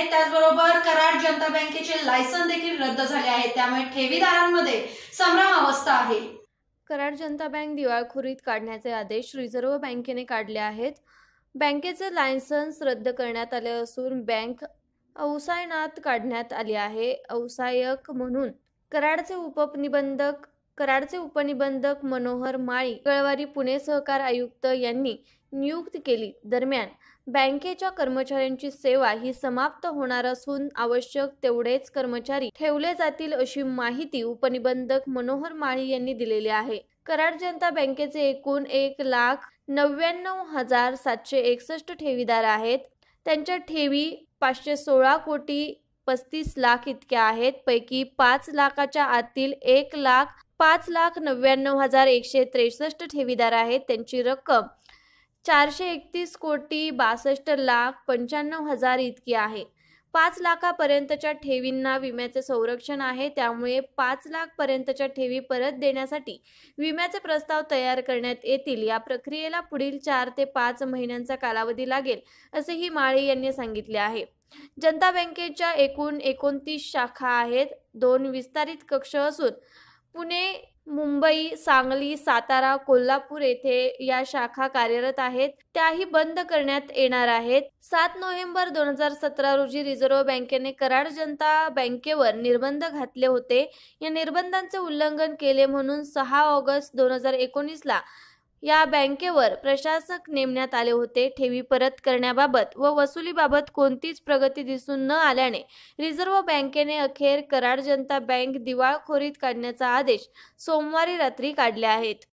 आहेत त्याचबरोबर कराड जनता बँकेचे लायसन देखील रद्द झाले आहे त्यामुळे ठेवीदारांमध्ये संभ्रम अवस्था आहे कराड जनता बँक दिवाळखोरीत काढण्याचे आदेश रिझर्व्ह बँकेने काढले आहेत बँकेचे लायसन्स रद्द करण्यात आले असून बँक अवसायनात काढण्यात आली आहे अवसायक म्हणून कराडचे उपनिबंधक कराडचे उपनिबंधक मनोहर माळी कळवारी पुणे सहकार आयुक्त यांनी नियुक्त केली दरम्यान बँकेच्या कर्मचाऱ्यांची सेवा ही समाप्त होणार असून आवश्यक तेवढेच कर्मचारी ठेवले जातील अशी माहिती उपनिबंधक मनोहर माळी यांनी दिलेली आहे कराड जनता बँकेचे एकूण एक लाख नव्याण्णव हजार सातशे एकसष्ट ठेवीदार आहेत त्यांच्या ठेवी पाचशे सोळा कोटी पस्तीस लाख इतक्या आहेत पैकी पाच लाखाच्या आतील एक लाख पाच लाख नव्याण्णव हजार एकशे त्रेसष्ट ठेवीदार आहेत त्यांची रक्कम चारशे एकतीस कोटी बासष्ट लाख पंच्याण्णव हजार इतकी आहे पाच लाखापर्यंतच्या ठेवींना विम्याचे संरक्षण आहे त्यामुळे पाच लाखपर्यंतच्या ठेवी परत देण्यासाठी विम्याचे प्रस्ताव तयार करण्यात येतील या प्रक्रियेला पुढील चार ते पाच महिन्यांचा कालावधी लागेल असेही माळी यांनी सांगितले आहे जनता बँकेच्या एकूण एकोणतीस शाखा आहेत दोन विस्तारित कक्ष असून पुणे मुंबई सांगली सातारा कोल्हापूर येथे या शाखा कार्यरत आहेत त्याही बंद करण्यात येणार आहेत सात नोव्हेंबर दोन हजार सतरा रोजी रिझर्व्ह बँकेने कराड जनता बँकेवर निर्बंध घातले होते या निर्बंधांचे उल्लंघन केले म्हणून सहा ऑगस्ट दोन हजार एकोणीसला ला या बँकेवर प्रशासक नेमण्यात आले होते ठेवी परत करण्याबाबत व वसुलीबाबत कोणतीच प्रगती दिसून न आल्याने रिझर्व्ह बँकेने अखेर कराड जनता बँक दिवाळखोरीत काढण्याचा आदेश सोमवारी रात्री काढले आहेत